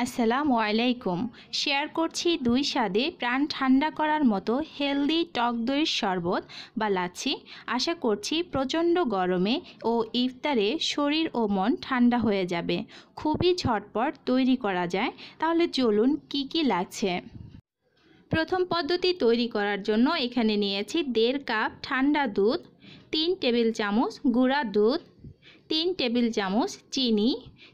আসসালামু আলাইকুম শেয়ার করছি দুই স্বাদে প্রাণ ঠান্ডা করার মতো হেলদি টক দইয়ের শরবত বা লাচ্ছি আশা করছি প্রচণ্ড গরমে ও ইফতারে শরীর ও মন ঠান্ডা হয়ে যাবে খুবই ঝটপট তৈরি করা যায় তাহলে চলুন কি কি লাগছে প্রথম পদ্ধতি তৈরি করার জন্য এখানে নিয়েছি দেড় কাপ ঠান্ডা দুধ তিন টেবিল চামচ গুঁড়া দুধ তিন টেবিল চামচ চিনি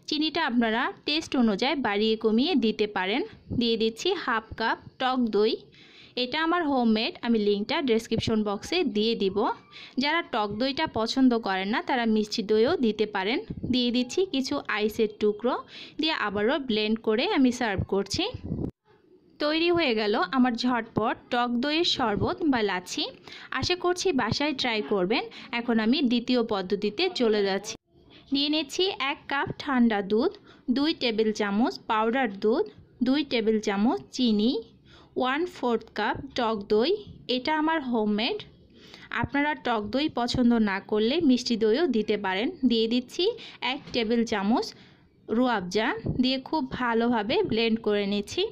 চিনিটা আপনারা টেস্ট অনুযায়ী বাড়িয়ে কমিয়ে দিতে পারেন দিয়ে দিচ্ছি হাফ কাপ টক দই এটা আমার হোমমেড আমি লিঙ্কটা ডেসক্রিপশন বক্সে দিয়ে দিব যারা টক দইটা পছন্দ করেন না তারা মিষ্টি দইও দিতে পারেন দিয়ে দিচ্ছি কিছু আইসের টুকরো দিয়ে আবারও ব্লেন্ড করে আমি সার্ভ করছি তৈরি হয়ে গেল আমার ঝটপট টক দইয়ের শরবত বা লাচ্ছি আশা করছি বাসায় ট্রাই করবেন এখন আমি দ্বিতীয় পদ্ধতিতে চলে যাচ্ছি নিয়ে নিয়েছি এক কাপ ঠান্ডা দুধ দুই টেবিল চামচ পাউডার দুধ দুই টেবিল চামচ চিনি ওয়ান ফোর্থ কাপ টক দই এটা আমার হোমমেড আপনারা টক দই পছন্দ না করলে মিষ্টি দইও দিতে পারেন দিয়ে দিচ্ছি এক টেবিল চামচ রুয়াবজা দিয়ে খুব ভালোভাবে ব্লেন্ড করে নিচ্ছি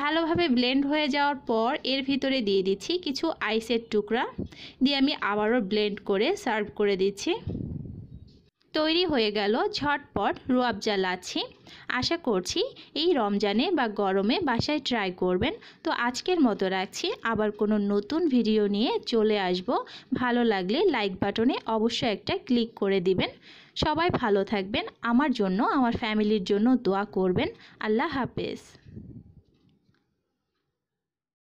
ভালোভাবে ব্লেন্ড হয়ে যাওয়ার পর এর ভিতরে দিয়ে দিচ্ছি কিছু আইসের টুকরা দিয়ে আমি আবারও ব্লেন্ড করে সার্ভ করে দিচ্ছি তৈরি হয়ে গেল ঝটপট রুয়াবজা লাচ্ছি আশা করছি এই রমজানে বা গরমে বাসায় ট্রাই করবেন তো আজকের মতো রাখছি আবার কোনো নতুন ভিডিও নিয়ে চলে আসব ভালো লাগলে লাইক বাটনে অবশ্যই একটা ক্লিক করে দিবেন সবাই ভালো থাকবেন আমার জন্য আমার ফ্যামিলির জন্য দোয়া করবেন আল্লাহ হাফেজ